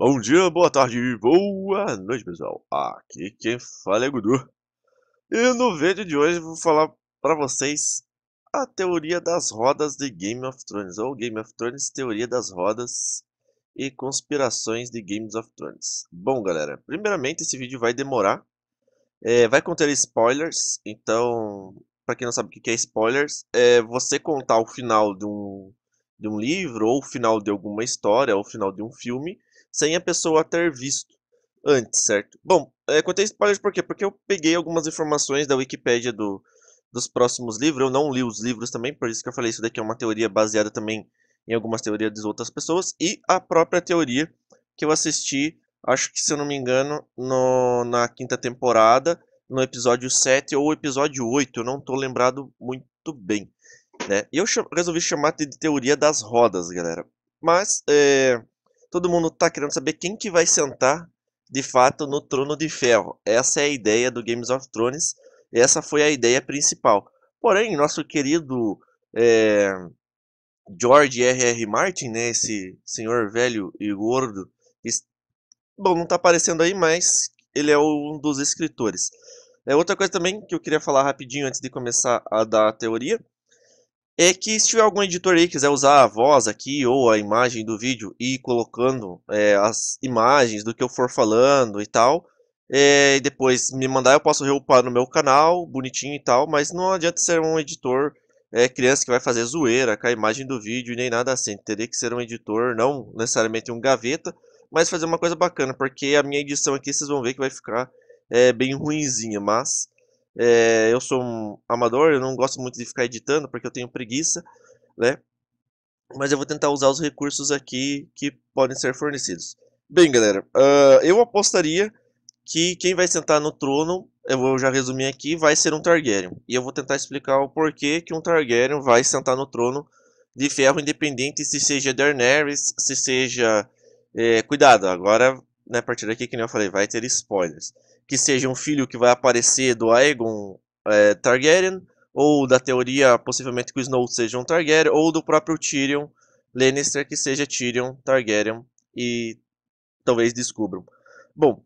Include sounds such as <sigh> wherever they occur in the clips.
Bom dia, boa tarde, boa noite, pessoal. Aqui quem fala é Gudu. E no vídeo de hoje vou falar para vocês a teoria das rodas de Game of Thrones, ou Game of Thrones, teoria das rodas e conspirações de Games of Thrones. Bom, galera, primeiramente esse vídeo vai demorar, é, vai conter spoilers, então, para quem não sabe o que é spoilers, é você contar o final de um, de um livro, ou o final de alguma história, ou o final de um filme, sem a pessoa ter visto antes, certo? Bom, é, contei spoilers por quê? Porque eu peguei algumas informações da Wikipédia do, dos próximos livros, eu não li os livros também, por isso que eu falei, isso daqui é uma teoria baseada também em algumas teorias de outras pessoas, e a própria teoria que eu assisti, acho que se eu não me engano, no, na quinta temporada, no episódio 7 ou episódio 8, eu não estou lembrado muito bem. Né? E eu resolvi chamar de teoria das rodas, galera. Mas, é, Todo mundo está querendo saber quem que vai sentar de fato no trono de ferro. Essa é a ideia do Games of Thrones. Essa foi a ideia principal. Porém, nosso querido é, George R. R. Martin, né, esse senhor velho e gordo, bom, não está aparecendo aí, mas ele é um dos escritores. É, outra coisa também que eu queria falar rapidinho antes de começar a dar a teoria é que se tiver algum editor aí quiser usar a voz aqui ou a imagem do vídeo e ir colocando é, as imagens do que eu for falando e tal, é, e depois me mandar, eu posso reupar no meu canal, bonitinho e tal, mas não adianta ser um editor é, criança que vai fazer zoeira com a imagem do vídeo e nem nada assim. Teria que ser um editor, não necessariamente um gaveta, mas fazer uma coisa bacana, porque a minha edição aqui vocês vão ver que vai ficar é, bem ruinzinha, mas é, eu sou um amador, eu não gosto muito de ficar editando porque eu tenho preguiça, né? Mas eu vou tentar usar os recursos aqui que podem ser fornecidos. Bem, galera, uh, eu apostaria que quem vai sentar no trono, eu vou já resumir aqui, vai ser um Targaryen. E eu vou tentar explicar o porquê que um Targaryen vai sentar no trono de ferro, independente se seja Daenerys, se seja... É, cuidado, agora, né, a partir daqui, que nem eu falei, vai ter spoilers que seja um filho que vai aparecer do Aegon é, Targaryen, ou da teoria, possivelmente, que o Snow seja um Targaryen, ou do próprio Tyrion Lannister, que seja Tyrion Targaryen, e talvez descubram. Bom,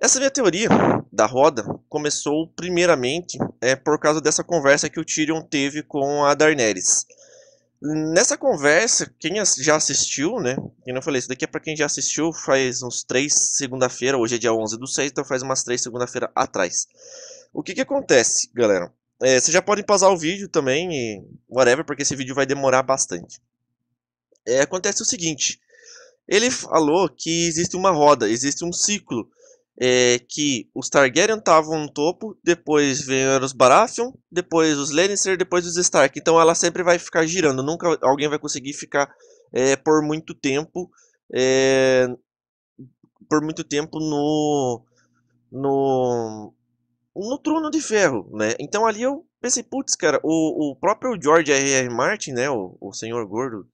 essa minha teoria da roda começou primeiramente é, por causa dessa conversa que o Tyrion teve com a Daenerys. Nessa conversa, quem já assistiu, né? quem não falei, isso daqui é para quem já assistiu faz uns três segunda-feira, hoje é dia 11 do 6, então faz umas três segunda-feira atrás. O que que acontece, galera? É, vocês já podem pausar o vídeo também e whatever, porque esse vídeo vai demorar bastante. É, acontece o seguinte, ele falou que existe uma roda, existe um ciclo é, que os Targaryen estavam no topo, depois vieram os Baratheon, depois os Lannister, depois os Stark. Então ela sempre vai ficar girando, nunca alguém vai conseguir ficar é, por muito tempo é, por muito tempo no no no trono de ferro, né? Então ali eu pensei, putz, cara, o, o próprio George R. R. Martin, né, o, o senhor gordo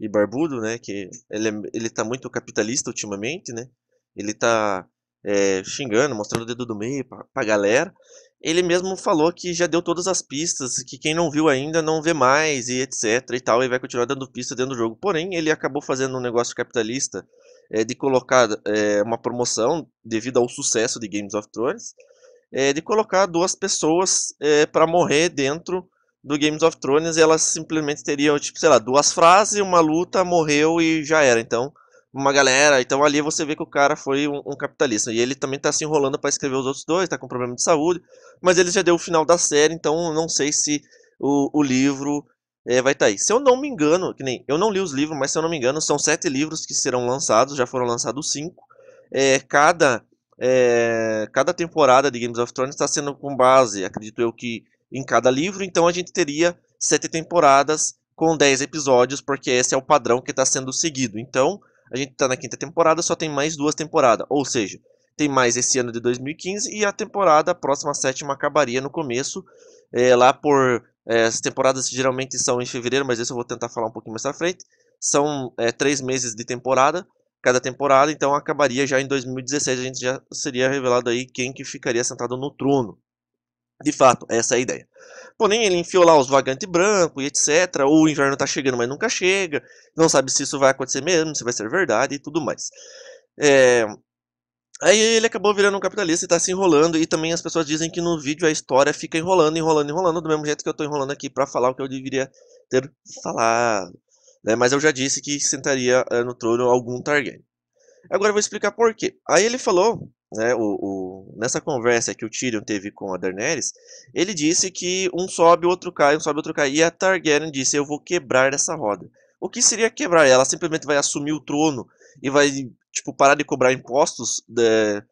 e barbudo, né, que ele é, ele tá muito capitalista ultimamente, né? Ele tá é, xingando, mostrando o dedo do meio pra, galera. Ele mesmo falou que já deu todas as pistas, que quem não viu ainda não vê mais e etc e tal, e vai continuar dando pista dentro do jogo. Porém, ele acabou fazendo um negócio capitalista é, de colocar é, uma promoção, devido ao sucesso de Games of Thrones, é, de colocar duas pessoas é, para morrer dentro do Games of Thrones, elas simplesmente teriam, tipo, sei lá, duas frases, uma luta, morreu e já era. Então, uma galera. Então ali você vê que o cara foi um, um capitalista. E ele também tá se enrolando para escrever os outros dois, tá com problema de saúde. Mas ele já deu o final da série, então não sei se o, o livro é, vai estar tá aí. Se eu não me engano, que nem eu não li os livros, mas se eu não me engano, são sete livros que serão lançados, já foram lançados cinco. É, cada, é, cada temporada de Games of Thrones está sendo com base, acredito eu, que em cada livro, então a gente teria sete temporadas com 10 episódios, porque esse é o padrão que está sendo seguido. Então, a gente está na quinta temporada, só tem mais duas temporadas. Ou seja, tem mais esse ano de 2015 e a temporada, a próxima a sétima, acabaria no começo, é, lá por. É, as temporadas geralmente são em fevereiro, mas isso eu vou tentar falar um pouquinho mais à frente. São é, três meses de temporada, cada temporada, então acabaria já em 2016, a gente já seria revelado aí quem que ficaria sentado no trono. De fato, essa é a ideia. Porém, ele enfiou lá os vagantes brancos e etc. O inverno tá chegando, mas nunca chega. Não sabe se isso vai acontecer mesmo, se vai ser verdade e tudo mais. É... Aí ele acabou virando um capitalista e tá se enrolando. E também as pessoas dizem que no vídeo a história fica enrolando, enrolando, enrolando. Do mesmo jeito que eu tô enrolando aqui para falar o que eu deveria ter falado. Né? Mas eu já disse que sentaria eh, no trono algum Targaryen. Agora eu vou explicar por quê. Aí ele falou né, o, o, nessa conversa que o Tyrion teve com a Daenerys, ele disse que um sobe, o outro cai, um sobe, o outro cai. E a Targaryen disse: Eu vou quebrar essa roda. O que seria quebrar? Ela simplesmente vai assumir o trono e vai tipo parar de cobrar impostos de,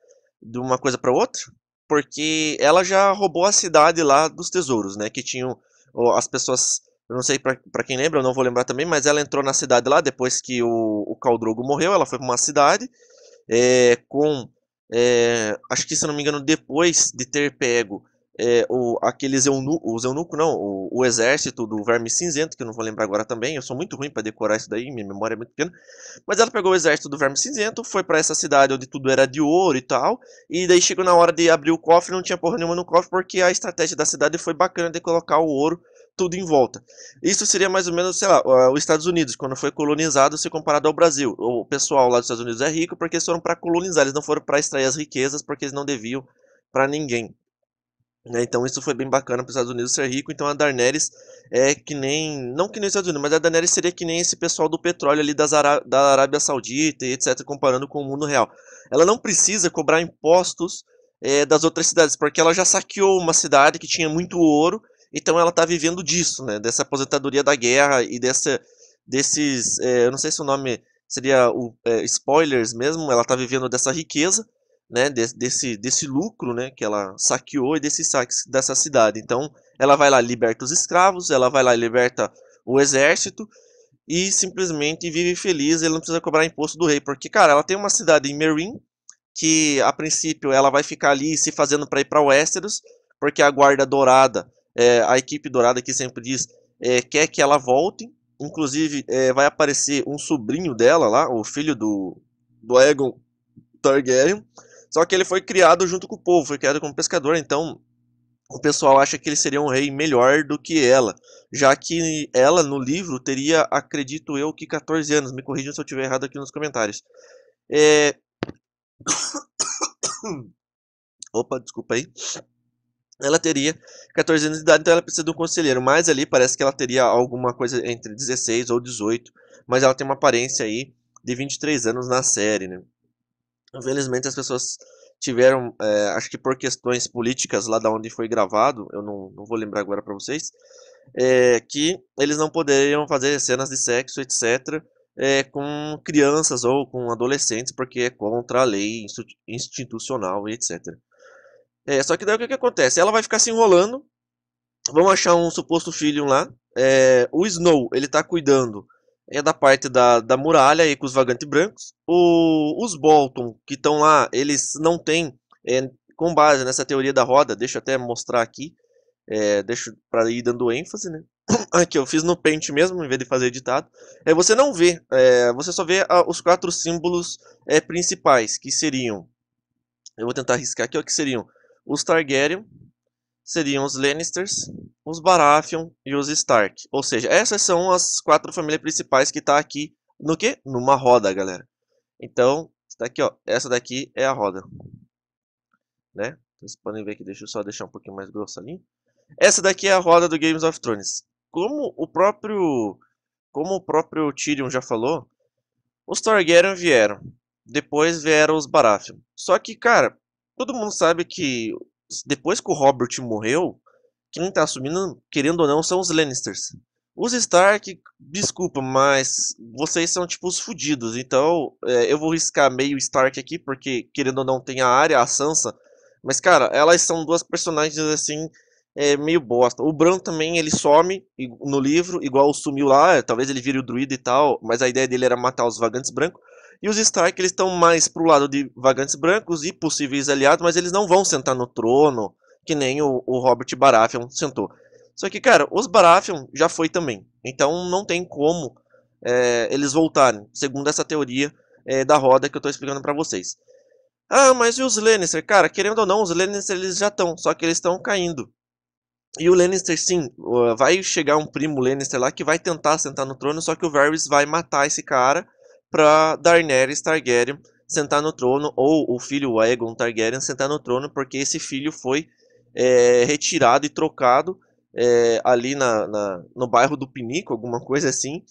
de uma coisa para outra? Porque ela já roubou a cidade lá dos tesouros, né? Que tinham as pessoas. Eu não sei para quem lembra, eu não vou lembrar também, mas ela entrou na cidade lá depois que o, o Caldrogo morreu. Ela foi pra uma cidade é, com é, acho que se não me engano, depois de ter pego é, o, aqueles eunuco, os eunucos, não, o, o, exército do verme cinzento, que eu não vou lembrar agora também, eu sou muito ruim para decorar isso daí, minha memória é muito pequena, mas ela pegou o exército do verme cinzento, foi para essa cidade onde tudo era de ouro e tal, e daí chegou na hora de abrir o cofre, não tinha porra nenhuma no cofre, porque a estratégia da cidade foi bacana de colocar o ouro tudo em volta. Isso seria mais ou menos, sei lá, os Estados Unidos, quando foi colonizado, se comparado ao Brasil. O pessoal lá dos Estados Unidos é rico porque eles foram para colonizar, eles não foram para extrair as riquezas porque eles não deviam para ninguém. Né, então isso foi bem bacana para os Estados Unidos ser rico, então a Darnelis é que nem, não que nem os Estados Unidos, mas a Darnelis seria que nem esse pessoal do petróleo ali das Ará da Arábia Saudita e etc, comparando com o mundo real. Ela não precisa cobrar impostos é, das outras cidades, porque ela já saqueou uma cidade que tinha muito ouro então ela está vivendo disso, né? Dessa aposentadoria da guerra e dessa, desses, é, eu não sei se o nome seria o é, spoilers mesmo. Ela está vivendo dessa riqueza, né? De, desse, desse lucro, né? Que ela saqueou e desses saques dessa cidade. Então ela vai lá liberta os escravos, ela vai lá e liberta o exército e simplesmente vive feliz. Ela não precisa cobrar imposto do rei, porque cara, ela tem uma cidade em Merin que a princípio ela vai ficar ali se fazendo para ir para Westeros, porque a guarda dourada é, a equipe dourada aqui sempre diz é, quer que ela volte. Inclusive, é, vai aparecer um sobrinho dela lá, o filho do, do Aegon Targaryen. Só que ele foi criado junto com o povo, foi criado como pescador, então o pessoal acha que ele seria um rei melhor do que ela. Já que ela, no livro, teria, acredito eu, que 14 anos. Me corrijam se eu estiver errado aqui nos comentários. É... <coughs> Opa, desculpa aí ela teria 14 anos de idade, então ela precisa de um conselheiro. Mas ali parece que ela teria alguma coisa entre 16 ou 18, mas ela tem uma aparência aí de 23 anos na série, né? Infelizmente as pessoas tiveram, é, acho que por questões políticas lá da onde foi gravado, eu não, não vou lembrar agora para vocês, é, que eles não poderiam fazer cenas de sexo, etc., é, com crianças ou com adolescentes, porque é contra a lei institucional, etc. É, só que daí o que, que acontece? Ela vai ficar se enrolando. Vamos achar um suposto filho lá. É, o Snow, ele tá cuidando é da parte da, da muralha aí com os vagantes brancos. O, os Bolton, que estão lá, eles não têm, é, com base nessa teoria da roda, deixa eu até mostrar aqui, é, deixa para ir dando ênfase, né? <coughs> aqui, eu fiz no Paint mesmo, em vez de fazer editado. É, você não vê, é, você só vê a, os quatro símbolos é, principais, que seriam... Eu vou tentar riscar aqui, ó, que seriam os Targaryen seriam os Lannisters, os Baratheon e os Stark. Ou seja, essas são as quatro famílias principais que tá aqui no quê? Numa roda, galera. Então, aqui ó, essa daqui é a roda. Né? Então, vocês podem ver que deixa eu só deixar um pouquinho mais grosso ali. Essa daqui é a roda do Games of Thrones. Como o próprio como o próprio Tyrion já falou, os Targaryen vieram. Depois vieram os Baratheon. Só que, cara, todo mundo sabe que depois que o Robert morreu, quem está assumindo, querendo ou não, são os Lannisters. Os Stark, desculpa, mas vocês são tipo os fudidos. Então, é, eu vou riscar meio Stark aqui, porque querendo ou não tem a área, a Sansa. Mas, cara, elas são duas personagens assim, é, meio bosta. O Bran também, ele some no livro, igual sumiu lá. Talvez ele vire o druida e tal, mas a ideia dele era matar os vagantes brancos. E os Stark eles estão mais pro lado de vagantes brancos e possíveis aliados, mas eles não vão sentar no trono, que nem o, o Robert Baratheon sentou. Só que, cara, os Baratheon já foi também. Então não tem como é, eles voltarem, segundo essa teoria é, da roda que eu tô explicando para vocês. Ah, mas e os Lannister? Cara, querendo ou não, os Lannister eles já estão, só que eles estão caindo. E o Lannister, sim, vai chegar um primo Lannister lá que vai tentar sentar no trono, só que o Varys vai matar esse cara para Daenerys Targaryen sentar no trono, ou o filho Aegon Targaryen sentar no trono, porque esse filho foi é, retirado e trocado é, ali na, na, no bairro do Pinico, alguma coisa assim,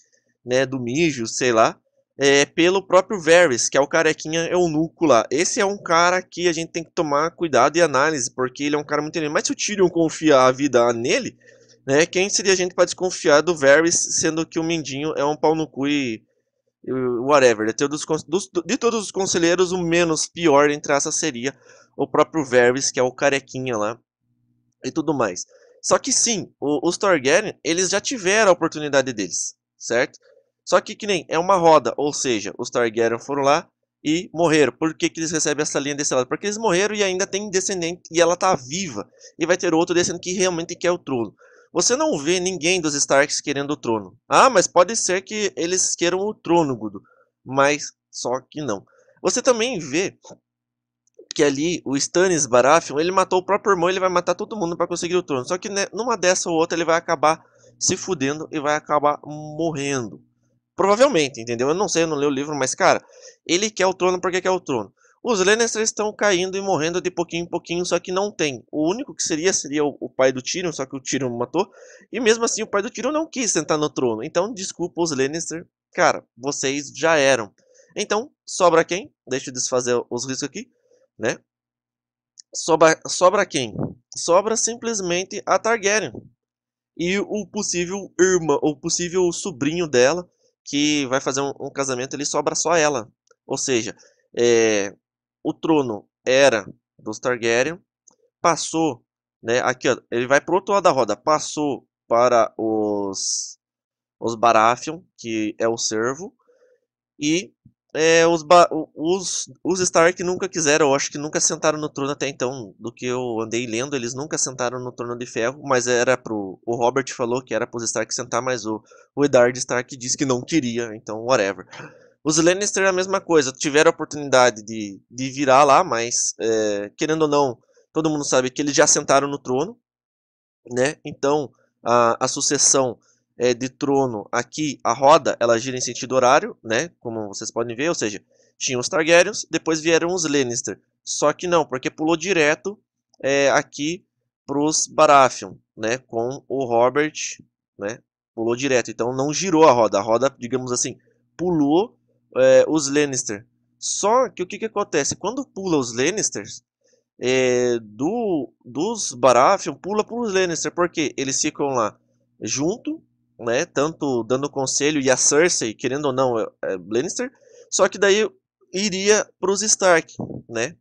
né, do Mijo, sei lá, é, pelo próprio Varys, que é o carequinha eunuco lá. Esse é um cara que a gente tem que tomar cuidado e análise, porque ele é um cara muito... Mas se o Tyrion confiar a vida nele, né, quem seria a gente para desconfiar do Varys, sendo que o Mindinho é um pau no cu e whatever. De todos, dos, de todos os conselheiros, o menos pior entre essa seria o próprio Varys, que é o carequinha lá e tudo mais. Só que sim, o, os Targaryen, eles já tiveram a oportunidade deles, certo? Só que que nem é uma roda, ou seja, os Targaryen foram lá e morreram. Por que, que eles recebem essa linha desse lado? Porque eles morreram e ainda tem descendente e ela tá viva. E vai ter outro descendente que realmente quer o trono. Você não vê ninguém dos Starks querendo o trono. Ah, mas pode ser que eles queiram o trono, Gudo. Mas só que não. Você também vê que ali o Stannis Baratheon, ele matou o próprio irmão, ele vai matar todo mundo para conseguir o trono. Só que né, numa dessa ou outra ele vai acabar se fudendo e vai acabar morrendo. Provavelmente, entendeu? Eu não sei, eu não leio o livro, mas cara, ele quer o trono porque quer o trono. Os Lannister estão caindo e morrendo de pouquinho em pouquinho, só que não tem. O único que seria seria o, o pai do Tyrion, só que o Tyrion matou. E mesmo assim, o pai do Tyrion não quis sentar no trono. Então, desculpa os Lannister, cara, vocês já eram. Então, sobra quem? Deixa eu desfazer os riscos aqui, né? Sobra, sobra quem? Sobra simplesmente a Targaryen. E o possível irmão, o possível sobrinho dela, que vai fazer um, um casamento, ele sobra só ela. Ou seja, é, o trono era dos Targaryen, passou, né, aqui ó, ele vai pro outro lado da roda, passou para os os Baratheon, que é o servo, e é, os, os, os Stark nunca quiseram, eu acho que nunca sentaram no trono até então, do que eu andei lendo, eles nunca sentaram no trono de ferro, mas era pro. O Robert falou que era pros Stark sentar, mas o, o Eddard Stark disse que não queria, então whatever. Os Lannister é a mesma coisa, tiveram a oportunidade de, de virar lá, mas é, querendo ou não, todo mundo sabe que eles já sentaram no trono, né? Então a, a sucessão é, de trono aqui, a roda, ela gira em sentido horário, né? Como vocês podem ver, ou seja, tinham os Targaryens, depois vieram os Lannister. Só que não, porque pulou direto é, aqui para os Baratheon, né? Com o Robert, né? Pulou direto, então não girou a roda. A roda, digamos assim, pulou é, os Lannister. Só que o que, que acontece? Quando pula os Lannisters, é, do, dos Baratheon pula para os Lannister, porque eles ficam lá junto, né? Tanto dando conselho e a Cersei, querendo ou não, é, é Lannister. Só que daí iria para os Stark, né?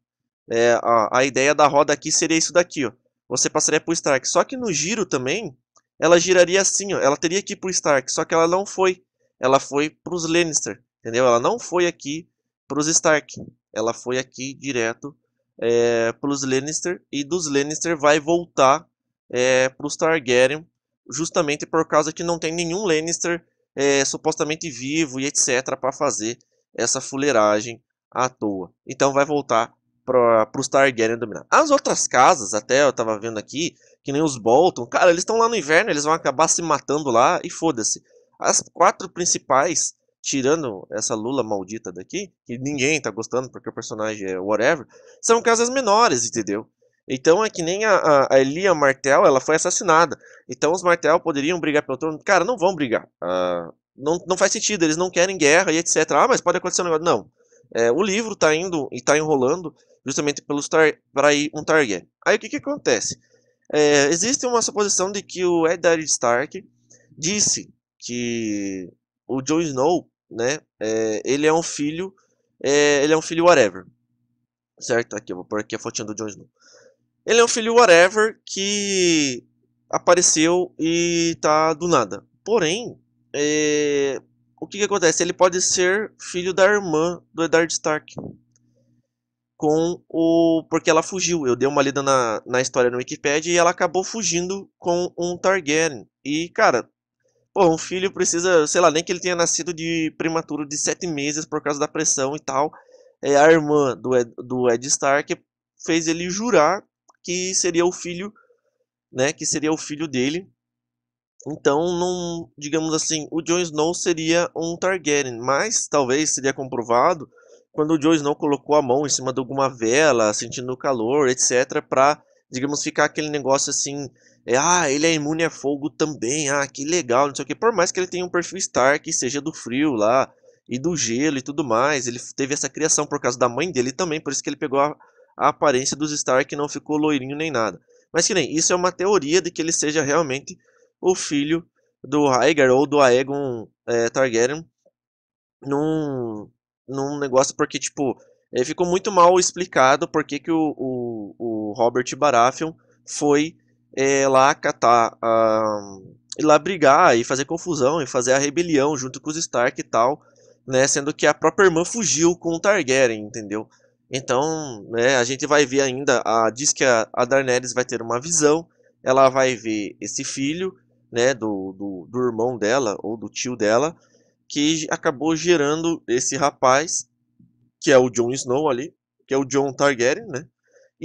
É, a, a, ideia da roda aqui seria isso daqui, ó. Você passaria para o Stark. Só que no giro também, ela giraria assim, ó. Ela teria que ir para o Stark, só que ela não foi. Ela foi para os Lannister. Entendeu? Ela não foi aqui para os Stark. Ela foi aqui direto é, para os Lannister. E dos Lannister vai voltar é, para os Targaryen. Justamente por causa que não tem nenhum Lannister é, supostamente vivo e etc. para fazer essa fuleiragem à toa. Então vai voltar para os Targaryen dominar. As outras casas, até eu estava vendo aqui, que nem os Bolton, cara, eles estão lá no inverno, eles vão acabar se matando lá e foda-se. As quatro principais tirando essa Lula maldita daqui, que ninguém tá gostando porque o personagem é whatever, são casas menores, entendeu? Então é que nem a, a, Elia Martel, ela foi assassinada. Então os Martel poderiam brigar pelo trono. Cara, não vão brigar. Uh, não, não faz sentido, eles não querem guerra e etc. Ah, mas pode acontecer um negócio. Não. É, o livro tá indo e tá enrolando justamente pelos para ir um target Aí o que que acontece? É, existe uma suposição de que o Eddard Stark disse que o Jon Snow né? É, ele é um filho, é, ele é um filho whatever, certo? Aqui eu vou pôr aqui a fotinha do John Snow. Ele é um filho whatever que apareceu e tá do nada. Porém, é, o que, que acontece? Ele pode ser filho da irmã do Eddard Stark. Com o. Porque ela fugiu. Eu dei uma lida na, na história no Wikipedia e ela acabou fugindo com um Targaryen. E, cara, pô, um filho precisa, sei lá, nem que ele tenha nascido de prematuro de sete meses por causa da pressão e tal. É, a irmã do Ed, do Ed Stark fez ele jurar que seria o filho, né, que seria o filho dele. Então, não, digamos assim, o Jon Snow seria um Targaryen, mas talvez seria comprovado quando o Jon Snow colocou a mão em cima de alguma vela, sentindo o calor, etc, para digamos, ficar aquele negócio assim, é, ah, ele é imune a fogo também, ah, que legal, não sei o que. Por mais que ele tenha um perfil Stark, seja do frio lá, e do gelo e tudo mais, ele teve essa criação por causa da mãe dele também, por isso que ele pegou a, a aparência dos Stark e não ficou loirinho nem nada. Mas que nem, isso é uma teoria de que ele seja realmente o filho do Rhaegar ou do Aegon é, Targaryen num, num negócio porque, tipo, ele ficou muito mal explicado porque que o, o, o Robert Baratheon foi é, lá catar, a, ir lá brigar e fazer confusão e fazer a rebelião junto com os Stark e tal, né? Sendo que a própria irmã fugiu com o Targaryen, entendeu? Então, né, a gente vai ver ainda, a, diz que a, a Daenerys vai ter uma visão, ela vai ver esse filho, né, do, do, do irmão dela, ou do tio dela, que acabou gerando esse rapaz, que é o Jon Snow ali, que é o Jon Targaryen, né?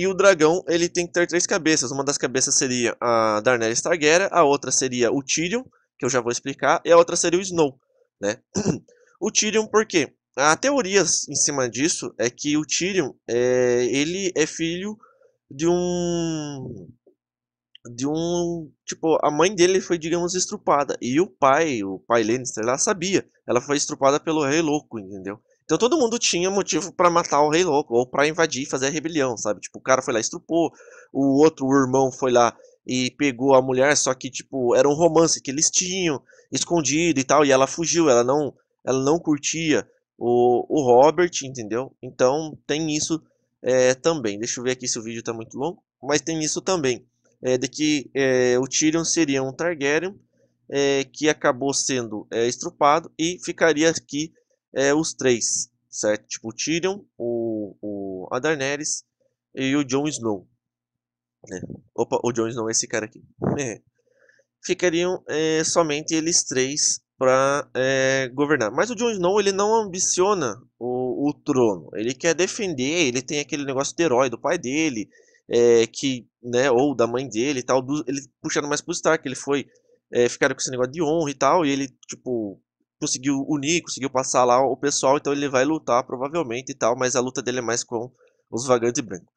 E o dragão, ele tem que ter três cabeças. Uma das cabeças seria a Daenerys Targaryen, a outra seria o Tyrion, que eu já vou explicar, e a outra seria o Snow, né? <clears throat> o Tyrion por quê? Há teorias em cima disso é que o Tyrion, é, ele é filho de um de um, tipo, a mãe dele foi, digamos, estrupada, e o pai, o pai Lannister, ela sabia. Ela foi estrupada pelo Rei Louco, entendeu? Então todo mundo tinha motivo para matar o rei louco ou para invadir e fazer a rebelião, sabe? Tipo, o cara foi lá e estrupou, o outro o irmão foi lá e pegou a mulher, só que tipo, era um romance que eles tinham, escondido e tal, e ela fugiu, ela não, ela não curtia o, o Robert, entendeu? Então tem isso é, também. Deixa eu ver aqui se o vídeo tá muito longo, mas tem isso também. É, de que é, o Tyrion seria um Targaryen é, que acabou sendo é, estrupado e ficaria aqui é, os três, certo? Tipo, o Tyrion, o, o, a Daenerys e o Jon Snow. Né? Opa, o Jon Snow é esse cara aqui. É. <laughs> Ficariam é, somente eles três para é, governar. Mas o Jon Snow ele não ambiciona o, o, trono. Ele quer defender, ele tem aquele negócio de herói do pai dele, é, que, né, ou da mãe dele e tal. Do, ele puxando mais pro Stark, ele foi... É, ficaram com esse negócio de honra e tal, e ele, tipo, conseguiu unir, conseguiu passar lá o pessoal, então ele vai lutar provavelmente e tal, mas a luta dele é mais com os vagantes brancos.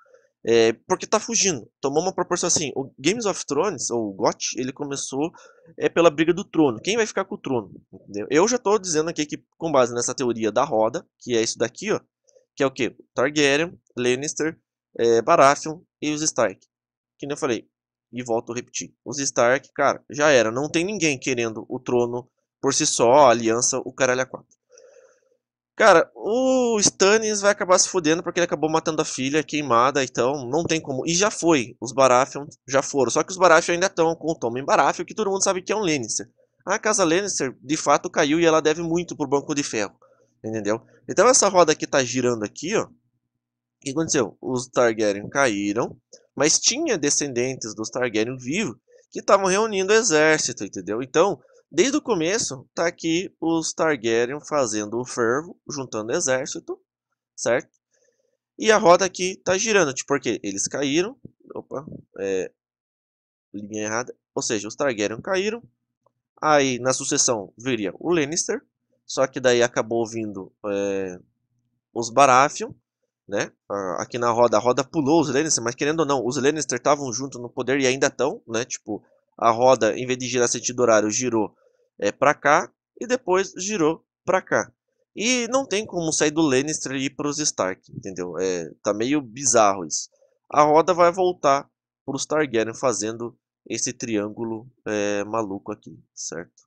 É, porque tá fugindo, tomou uma proporção assim. O Games of Thrones, ou o GOT, ele começou é pela briga do trono. Quem vai ficar com o trono? Entendeu? Eu já tô dizendo aqui que, com base nessa teoria da roda, que é isso daqui, ó, que é o que? Targaryen, Lannister, é, Baratheon e os Stark. Que nem eu falei, e volto a repetir: os Stark, cara, já era. Não tem ninguém querendo o trono por si só, a aliança, o caralho a é quatro. Cara, o Stannis vai acabar se fudendo porque ele acabou matando a filha, é queimada, então não tem como. E já foi, os Baratheon já foram. Só que os Baratheon ainda estão com o Tommen Baratheon, que todo mundo sabe que é um Lannister. A casa Lannister, de fato, caiu e ela deve muito pro Banco de Ferro, entendeu? Então essa roda que tá girando aqui, ó, o que aconteceu? Os Targaryen caíram, mas tinha descendentes dos Targaryen vivos que estavam reunindo o exército, entendeu? Então, Desde o começo, tá aqui os Targaryen fazendo o fervo, juntando exército, certo? E a roda aqui tá girando, tipo, porque eles caíram. Opa, é, linha errada. Ou seja, os Targaryen caíram. Aí, na sucessão, viria o Lannister. Só que daí acabou vindo é, os Baratheon, né? Aqui na roda, a roda pulou os Lannister, mas querendo ou não, os Lannister estavam junto no poder e ainda estão, né? Tipo, a roda, em vez de girar sentido horário, girou é, eh, para cá e depois girou para cá. E não tem como sair do Lannister e ir para os Stark, entendeu? É, tá meio bizarro isso. A roda vai voltar para os Targaryen fazendo esse triângulo é, maluco aqui, certo?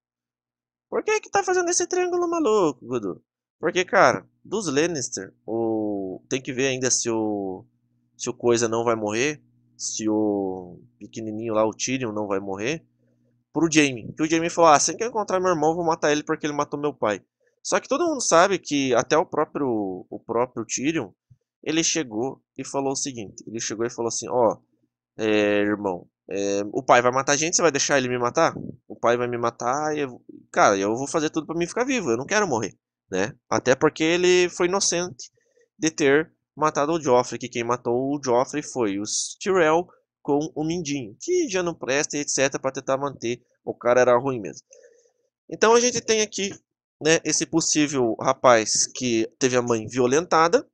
Por que que tá fazendo esse triângulo maluco, Gudu? Porque, cara, dos Lannister, o... tem que ver ainda se o... se o Coisa não vai morrer, se o pequenininho lá, o Tyrion, não vai morrer pro Jamie. Que o Jamie falou: Ah, assim que eu encontrar meu irmão, vou matar ele porque ele matou meu pai. Só que todo mundo sabe que até o próprio, o próprio Tyrion, ele chegou e falou o seguinte: ele chegou e falou assim: Ó, oh, é, irmão, é, o pai vai matar a gente, você vai deixar ele me matar? O pai vai me matar, eu, cara, eu vou fazer tudo para mim ficar vivo, eu não quero morrer, né? Até porque ele foi inocente de ter matado o Joffrey, que quem matou o Joffrey foi os Tyrell com o Mindinho, que já não presta, etc, para tentar manter o cara era ruim mesmo. Então a gente tem aqui, né, esse possível rapaz que teve a mãe violentada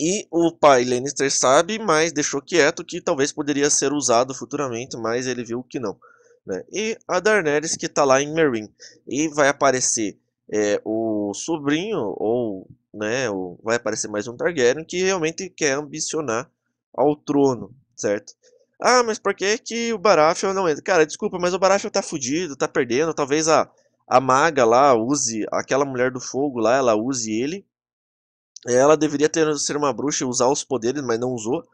e o pai Lannister sabe, mas deixou quieto que talvez poderia ser usado futuramente, mas ele viu que não. Né? E a Daenerys que está lá em Meereen e vai aparecer é, o sobrinho ou né, vai aparecer mais um Targaryen que realmente quer ambicionar ao trono, certo? Ah, mas por que, que o Baratheon não entra? Cara, desculpa, mas o Baratheon tá fudido, tá perdendo. Talvez a, a maga lá use, aquela mulher do fogo lá, ela use ele. Ela deveria ter ser uma bruxa e usar os poderes, mas não usou.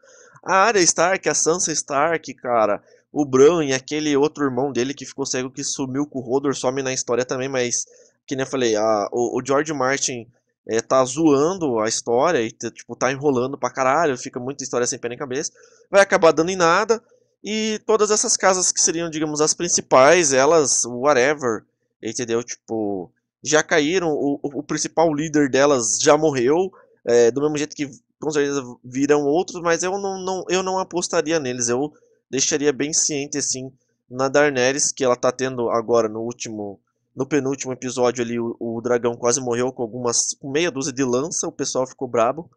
A Arya Stark, a Sansa Stark, cara. O Bran e aquele outro irmão dele que ficou cego, que sumiu com o Rodor, some na história também, mas... Que nem eu falei, a, o, o George Martin é, tá zoando a história e tá, tipo, tá enrolando pra caralho, fica muita história sem pé nem cabeça, vai acabar dando em nada. E todas essas casas que seriam, digamos, as principais, elas, whatever, entendeu? Tipo, já caíram, o, o principal líder delas já morreu, é, do mesmo jeito que com certeza virão outros, mas eu não, não, eu não apostaria neles, eu deixaria bem ciente, assim, na Darnerys, que ela tá tendo agora no último no penúltimo episódio ali, o, o dragão quase morreu com algumas com meia dúzia de lança, o pessoal ficou brabo.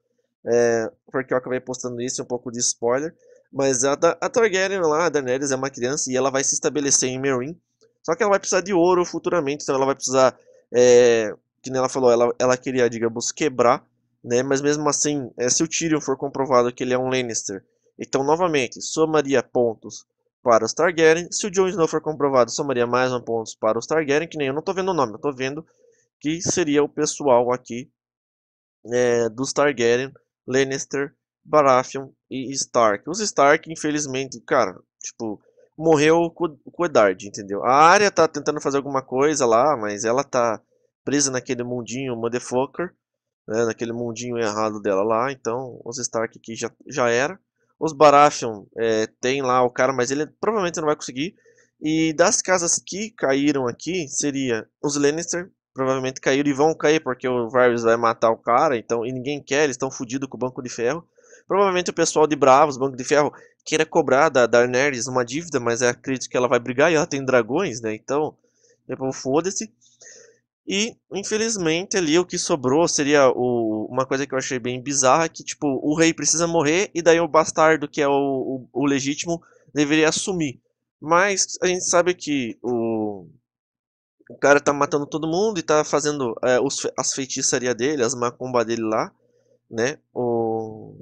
É, porque eu acabei postando isso, um pouco de spoiler. Mas a, a Targaryen lá, a Daenerys, é uma criança e ela vai se estabelecer em Meereen. Só que ela vai precisar de ouro futuramente, então ela vai precisar, é, que nem ela falou, ela, ela queria, digamos, quebrar, né? Mas mesmo assim, é, se o Tyrion for comprovado que ele é um Lannister, então novamente, somaria pontos para os Targaryen. Se o Jon Snow for comprovado, somaria mais um ponto para os Targaryen, que nem eu não estou vendo o nome, eu estou vendo que seria o pessoal aqui é, dos Targaryen, Lannister, Baratheon e Stark. Os Stark, infelizmente, cara, tipo, morreu com o Eddard, entendeu? A área tá tentando fazer alguma coisa lá, mas ela tá presa naquele mundinho motherfucker, né, naquele mundinho errado dela lá, então os Stark aqui já, já era. Os Baratheon é, tem lá o cara, mas ele provavelmente não vai conseguir. E das casas que caíram aqui, seria os Lannister, provavelmente caíram e vão cair, porque o Varys vai matar o cara, então, e ninguém quer, eles estão fodidos com o Banco de Ferro. Provavelmente o pessoal de Bravos, Banco de Ferro, queira cobrar da Daenerys uma dívida, mas é acredito que ela vai brigar e ela tem dragões, né? Então, tipo, foda-se. E, infelizmente, ali o que sobrou seria o, uma coisa que eu achei bem bizarra, que, tipo, o rei precisa morrer e daí o bastardo, que é o, o, o legítimo, deveria assumir. Mas a gente sabe que o, o cara tá matando todo mundo e tá fazendo é, os, as feitiçarias dele, as macumba dele lá, né? O...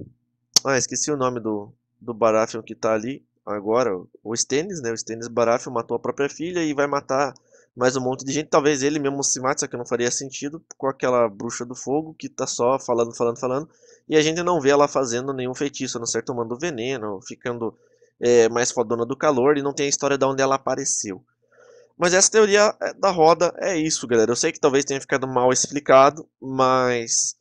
Ah, esqueci o nome do, do Baratheon que tá ali agora, o Stannis, né? O Stannis Baratheon matou a própria filha e vai matar mais um monte de gente. Talvez ele mesmo se mate, só que não faria sentido com aquela bruxa do fogo que tá só falando, falando, falando. E a gente não vê ela fazendo nenhum feitiço, a não ser tomando veneno, ficando é, mais fodona do calor e não tem a história de onde ela apareceu. Mas essa teoria é, da roda é isso, galera. Eu sei que talvez tenha ficado mal explicado, mas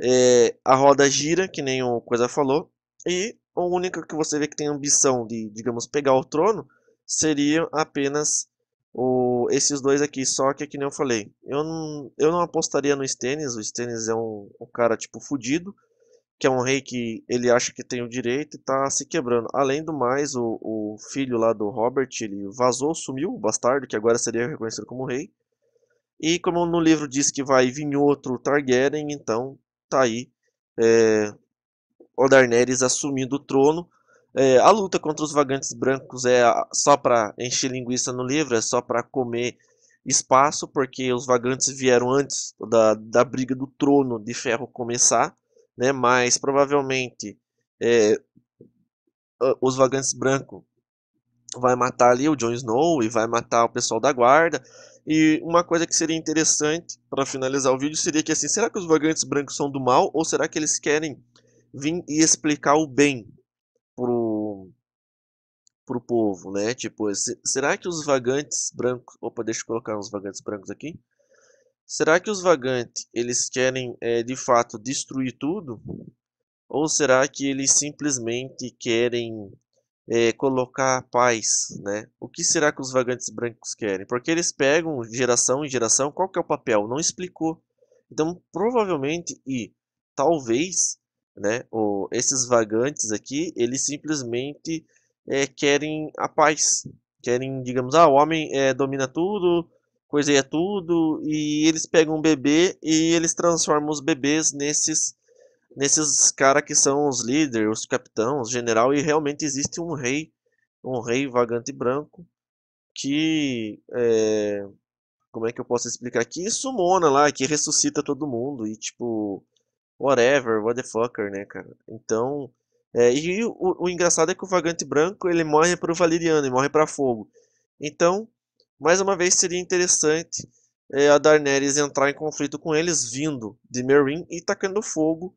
é, a roda gira, que nem o Coisa falou, e o único que você vê que tem ambição de, digamos, pegar o trono seria apenas o, esses dois aqui, só que é que nem eu falei. Eu não, eu não apostaria no Stannis, o Stannis é um, um cara tipo fudido, que é um rei que ele acha que tem o direito e tá se quebrando. Além do mais, o, o filho lá do Robert, ele vazou, sumiu, o bastardo, que agora seria reconhecido como rei. E como no livro diz que vai vir outro Targaryen, então tá aí é, o Daenerys assumindo o trono. É, a luta contra os vagantes brancos é só para encher linguiça no livro, é só para comer espaço, porque os vagantes vieram antes da, da briga do trono de ferro começar, né? mas provavelmente é, os vagantes brancos vai matar ali o Jon Snow e vai matar o pessoal da guarda. E uma coisa que seria interessante para finalizar o vídeo seria que assim, será que os vagantes brancos são do mal ou será que eles querem vir e explicar o bem pro, pro povo, né? Tipo, se, será que os vagantes brancos... Opa, deixa eu colocar uns vagantes brancos aqui. Será que os vagantes, eles querem, é, de fato, destruir tudo? Ou será que eles simplesmente querem é, colocar paz, né? O que será que os vagantes brancos querem? Porque eles pegam geração em geração, qual que é o papel? Não explicou. Então, provavelmente e talvez né? O, esses vagantes aqui, eles simplesmente é, querem a paz. Querem, digamos, ah, o homem é, domina tudo, coiseia tudo, e eles pegam um bebê e eles transformam os bebês nesses nesses caras que são os líderes, os capitães, os general, e realmente existe um rei, um rei vagante branco, que, é, como é que eu posso explicar, que sumona lá, que ressuscita todo mundo, e tipo, whatever, what the fucker, né, cara? Então, é, e o, o, engraçado é que o vagante branco ele morre para o valeriano, ele morre para fogo. Então, mais uma vez seria interessante é, a Daenerys entrar em conflito com eles vindo de Meereen e tacando fogo,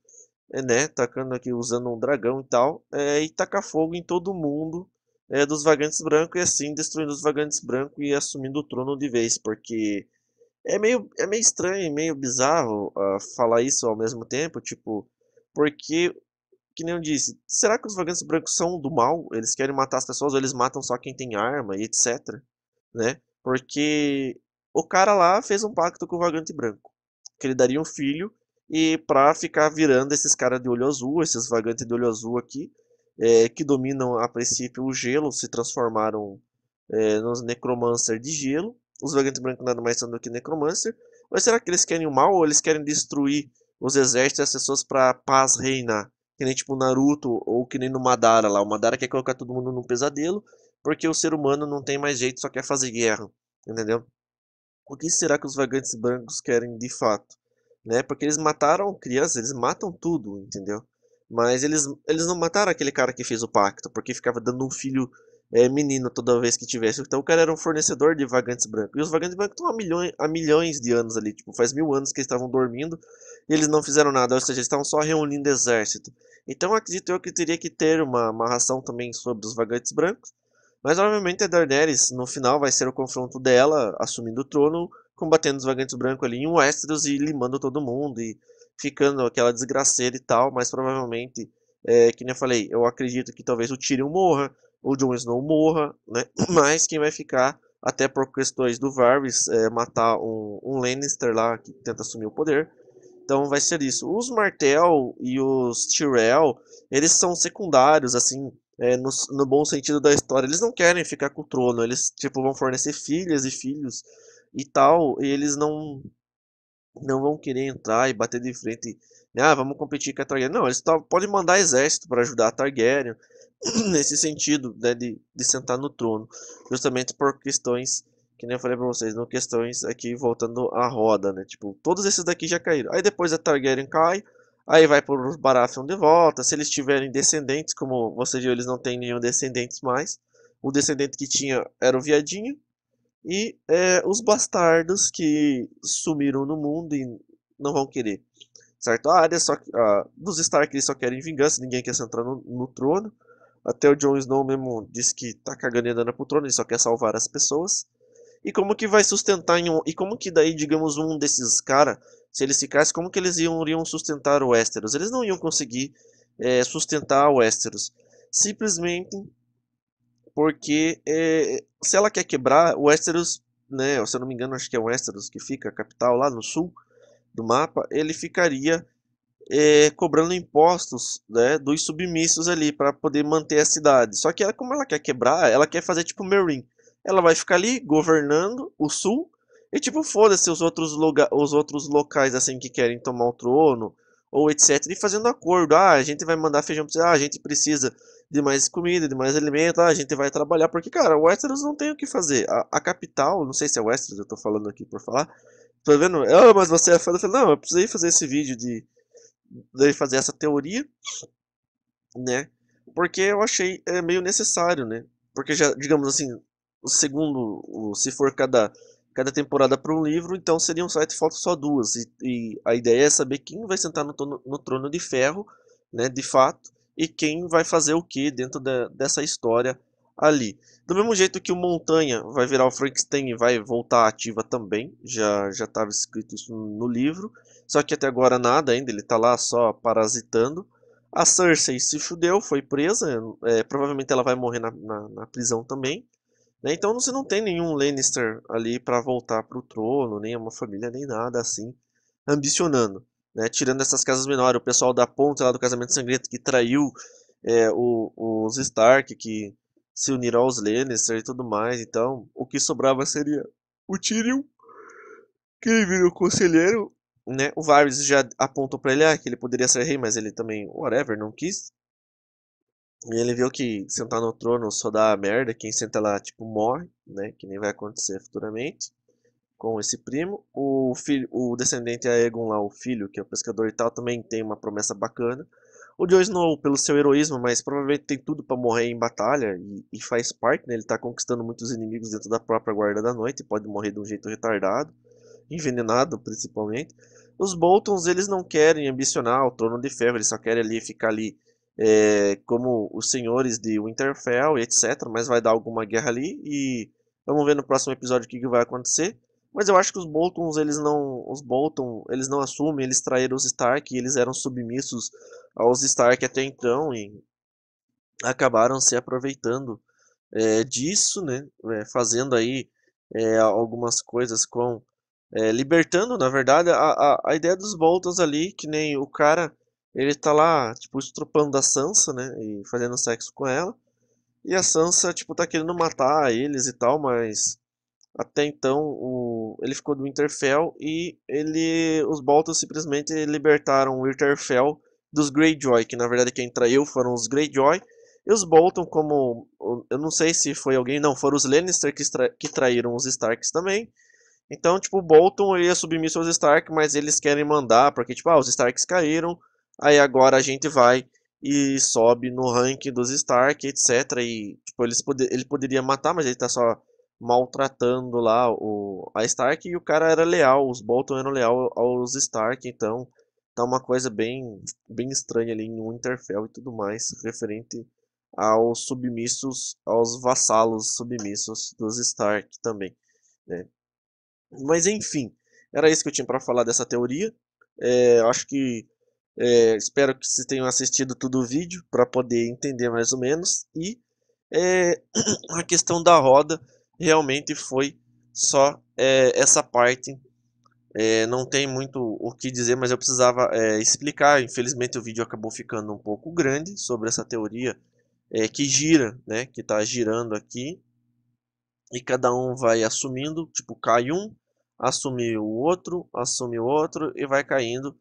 é, né? Tacando aqui usando um dragão e tal, é, e tacar fogo em todo mundo é, dos vagantes brancos e assim destruindo os vagantes brancos e assumindo o trono de vez, porque é meio, é meio estranho, meio bizarro uh, falar isso ao mesmo tempo, tipo, porque, que nem eu disse, será que os vagantes brancos são do mal? Eles querem matar as pessoas ou eles matam só quem tem arma e etc, né? Porque o cara lá fez um pacto com o vagante branco, que ele daria um filho e pra ficar virando esses caras de olho azul, esses vagantes de olho azul aqui, é, que dominam a princípio o gelo, se transformaram é, nos necromancer de gelo, os vagantes brancos nada mais são do que Necromancer. Mas será que eles querem o mal ou eles querem destruir os exércitos e as pessoas para paz reinar? Que nem tipo Naruto ou que nem no Madara lá. O Madara quer colocar todo mundo num pesadelo porque o ser humano não tem mais jeito, só quer fazer guerra. Entendeu? O que será que os vagantes brancos querem de fato? Né? Porque eles mataram crianças, eles matam tudo, entendeu? Mas eles, eles não mataram aquele cara que fez o pacto, porque ficava dando um filho é, menino toda vez que tivesse. Então o cara era um fornecedor de vagantes brancos. E os vagantes brancos estão há milhões, há milhões de anos ali, tipo, faz mil anos que eles estavam dormindo e eles não fizeram nada, ou seja, eles estavam só reunindo exército. Então acredito eu que teria que ter uma amarração também sobre os vagantes brancos. Mas obviamente a Daenerys no final vai ser o confronto dela assumindo o trono, combatendo os vagantes brancos ali em Westeros e limando todo mundo e ficando aquela desgraceira e tal, mas provavelmente, é, que nem eu falei, eu acredito que talvez o Tyrion morra, o Jon Snow morra, né? <clears throat> Mas quem vai ficar, até por questões do Varys é, matar um, um, Lannister lá que tenta assumir o poder. Então vai ser isso. Os Martell e os Tyrell, eles são secundários, assim, é, no, no, bom sentido da história. Eles não querem ficar com o trono, eles tipo vão fornecer filhas e filhos e tal, e eles não não vão querer entrar e bater de frente. E, né? ah, vamos competir com a Targaryen. Não, eles podem mandar exército para ajudar a Targaryen. <clears throat> nesse sentido né, de, de sentar no trono, justamente por questões que nem eu falei para vocês, não questões aqui voltando à roda, né? Tipo, todos esses daqui já caíram. Aí depois a Targaryen cai, aí vai pro Baratheon de volta. Se eles tiverem descendentes, como você viu, eles não têm nenhum descendente mais. O descendente que tinha era o viadinho. E é, os bastardos que sumiram no mundo e não vão querer. Certo? A área só, a, dos Stark eles só querem vingança, ninguém quer se entrar no, no trono. Até o Jon Snow mesmo disse que tá cagando e andando pro trono, ele só quer salvar as pessoas. E como que vai sustentar em um... E como que daí, digamos, um desses caras, se eles ficassem, como que eles iriam sustentar o Westeros? Eles não iam conseguir é, sustentar o Westeros. Simplesmente porque é, se ela quer quebrar, o Westeros, né, se eu não me engano, acho que é o Westeros que fica, a capital lá no sul do mapa, ele ficaria é, cobrando impostos né, dos submissos ali para poder manter a cidade. Só que ela, como ela quer quebrar, ela quer fazer tipo Merin. Ela vai ficar ali governando o sul e tipo foda-se os outros lugar, os outros locais assim que querem tomar o trono ou etc. E fazendo acordo, ah, a gente vai mandar feijão para ah, a gente precisa de mais comida, de mais alimento, ah, a gente vai trabalhar porque cara, o Westeros não tem o que fazer. A, a capital, não sei se é Westeros, eu tô falando aqui por falar. Tô vendo, ah, mas você é fã, não, eu precisei fazer esse vídeo de dele fazer essa teoria, né? Porque eu achei é, meio necessário, né? Porque já, digamos assim, o segundo, o, se for cada cada temporada para um livro, então seriam sete faltam só duas. E, e, a ideia é saber quem vai sentar no, no, trono de ferro, né, de fato, e quem vai fazer o que dentro da, dessa história ali. Do mesmo jeito que o Montanha vai virar o Frankenstein e vai voltar ativa também, já já estava escrito isso no livro. Só que até agora nada ainda, ele tá lá só parasitando. A Cersei se fudeu, foi presa, é, provavelmente ela vai morrer na, na, na prisão também. Né? Então você não tem nenhum Lannister ali para voltar pro trono, nem uma família, nem nada assim, ambicionando. Né? Tirando essas casas menores, o pessoal da ponte lá do Casamento Sangrento que traiu é, o, os Stark, que se uniram aos Lannister e tudo mais. Então o que sobrava seria o Tyrion, que ele virou conselheiro, né, o Varys já apontou para ele ah, que ele poderia ser rei, mas ele também, whatever, não quis. E ele viu que sentar no trono só dá merda, quem senta lá, tipo, morre, né, que nem vai acontecer futuramente com esse primo. O filho, o descendente Aegon lá, o filho, que é o pescador e tal, também tem uma promessa bacana. O Jon Snow, pelo seu heroísmo, mas provavelmente tem tudo para morrer em batalha e, e, faz parte, né? Ele tá conquistando muitos inimigos dentro da própria Guarda da Noite, pode morrer de um jeito retardado envenenado principalmente. Os Boltons eles não querem ambicionar o trono de ferro, eles só querem ali ficar ali é, como os senhores de Winterfell, etc. Mas vai dar alguma guerra ali e vamos ver no próximo episódio o que, que vai acontecer. Mas eu acho que os Boltons eles não, os Bolton eles não assumem, eles traíram os Stark, eles eram submissos aos Stark até então e acabaram se aproveitando é, disso, né? É, fazendo aí é, algumas coisas com é, libertando, na verdade, a, a, a ideia dos Boltons ali, que nem o cara, ele tá lá, tipo, estrupando a Sansa, né, e fazendo sexo com ela, e a Sansa, tipo, tá querendo matar eles e tal, mas até então o, ele ficou do Winterfell e ele, os Boltons simplesmente libertaram o Winterfell dos Greyjoy, que na verdade quem traiu foram os Greyjoy, e os Bolton, como. Eu não sei se foi alguém. Não, foram os Lannister que, tra que traíram os Starks também. Então, tipo, o Bolton ele é submisso aos Stark, mas eles querem mandar, porque, tipo, ah, os Starks caíram, aí agora a gente vai e sobe no ranking dos Stark, etc. E, tipo, eles pod ele poderia matar, mas ele tá só maltratando lá o, a Stark, e o cara era leal, os Bolton eram leal aos Stark, então tá uma coisa bem, bem estranha ali em Winterfell e tudo mais, referente aos submissos, aos vassalos submissos dos Stark também, né? Mas enfim, era isso que eu tinha para falar dessa teoria. É, acho que é, espero que vocês tenham assistido todo o vídeo para poder entender mais ou menos. E é, <clears throat> a questão da roda realmente foi só é, essa parte. É, não tem muito o que dizer, mas eu precisava é, explicar. Infelizmente o vídeo acabou ficando um pouco grande sobre essa teoria que gira, né, que está girando aqui. E cada um vai assumindo, tipo, cai um, assume o outro, assume o outro e vai caindo.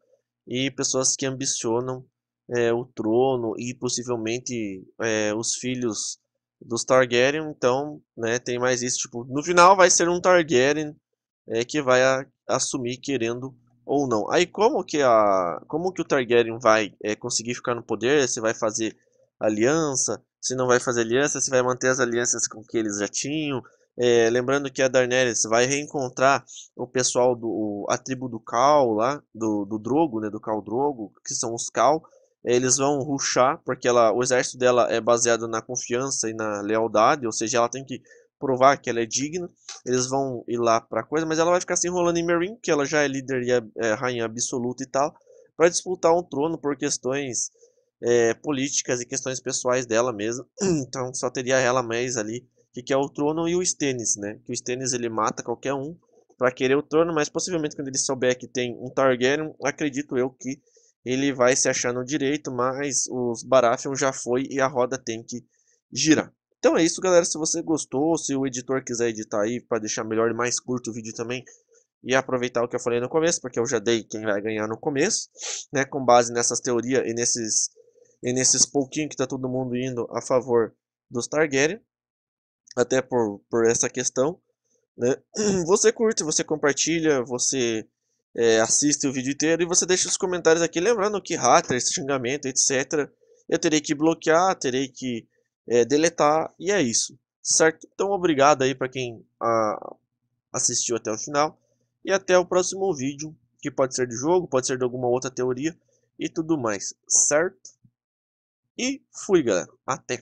E pessoas que ambicionam é, o trono e possivelmente é, os filhos dos Targaryen, então né, tem mais isso. Tipo, no final vai ser um Targaryen é, que vai a, assumir querendo ou não. Aí como que a como que o Targaryen vai é, conseguir ficar no poder? Se vai fazer aliança? Se não vai fazer aliança? Se vai manter as alianças com que eles já tinham? É, lembrando que a Darnelis vai reencontrar o pessoal do a tribo do Cal lá, do, do Drogo, né, do Cal Drogo, que são os Cal. É, eles vão ruxar, porque ela, o exército dela é baseado na confiança e na lealdade, ou seja, ela tem que provar que ela é digna. Eles vão ir lá pra coisa, mas ela vai ficar se enrolando em Meereen, que ela já é líder e é, é rainha absoluta e tal, para disputar um trono por questões é, políticas e questões pessoais dela mesma. <clears throat> Então só teria ela mais ali que é o trono e o Stannis, né? Que o Stannis ele mata qualquer um para querer o trono, mas possivelmente quando ele souber que tem um Targaryen, acredito eu que ele vai se achar no direito, mas os Baratheon já foi e a roda tem que girar. Então é isso, galera. Se você gostou, se o editor quiser editar aí para deixar melhor e mais curto o vídeo também, e aproveitar o que eu falei no começo, porque eu já dei quem vai ganhar no começo, né, com base nessas teorias e nesses e nesses pouquinho que tá todo mundo indo a favor dos Targaryen até por, por essa questão. Né? <clears throat> Você curte, você compartilha, você é, assiste o vídeo inteiro e você deixa os comentários aqui. Lembrando que haters, xingamento, etc. Eu terei que bloquear, terei que é, deletar e é isso, certo? Então obrigado aí para quem a, assistiu até o final e até o próximo vídeo, que pode ser de jogo, pode ser de alguma outra teoria e tudo mais, certo? E fui galera, até!